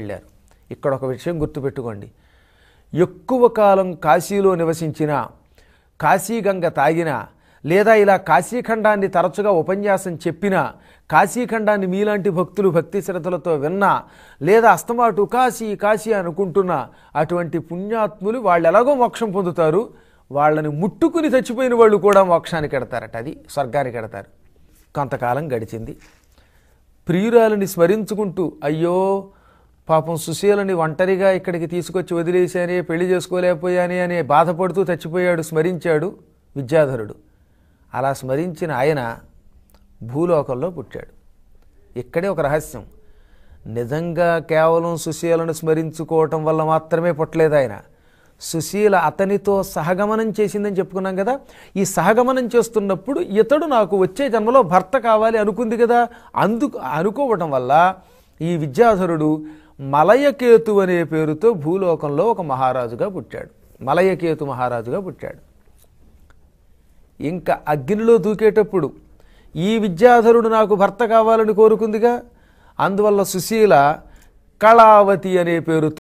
వెళ్ళారు ఇక్కడ ఒక విషయం గుర్తుపెట్టుకోండి ఎక్కువ కాలం కాశీలో నివసించిన కాశీగంగ తాగిన లేదా ఇలా కాశీఖండాన్ని తరచుగా ఉపన్యాసం చెప్పిన కాశీఖండాన్ని మీలాంటి భక్తులు భక్తి శ్రద్ధలతో విన్నా లేదా అస్తమాటు కాశీ కాశీ అనుకుంటున్న అటువంటి పుణ్యాత్ములు వాళ్ళు ఎలాగో మోక్షం పొందుతారు వాళ్ళని ముట్టుకుని చచ్చిపోయిన వాళ్ళు కూడా మోక్షానికి ఎడతారట అది స్వర్గానికి ఎడతారు కొంతకాలం గడిచింది ప్రియురాలని స్మరించుకుంటూ అయ్యో పాపం సుశీలని ఒంటరిగా ఇక్కడికి తీసుకొచ్చి వదిలేశాని పెళ్లి చేసుకోలేకపోయాని అనే బాధపడుతూ చచ్చిపోయాడు స్మరించాడు విద్యాధరుడు అలా స్మరించిన ఆయన భూలోకంలో పుట్టాడు ఇక్కడే ఒక రహస్యం నిజంగా కేవలం సుశీలను స్మరించుకోవటం వల్ల మాత్రమే పుట్టలేదు ఆయన సుశీల అతనితో సహగమనం చేసిందని చెప్పుకున్నాం కదా ఈ సహగమనం చేస్తున్నప్పుడు ఇతడు నాకు వచ్చే జన్మలో భర్త కావాలి అనుకుంది కదా అందుకు అనుకోవటం వల్ల ఈ విద్యాధరుడు మలయకేతు అనే పేరుతో భూలోకంలో ఒక మహారాజుగా పుట్టాడు మలయకేతు మహారాజుగా పుట్టాడు ఇంకా అగ్నిలో దూకేటప్పుడు ఈ విద్యాధరుడు నాకు భర్త కావాలని కోరుకుందిగా అందువల్ల సుశీల కళావతి అనే పేరుతో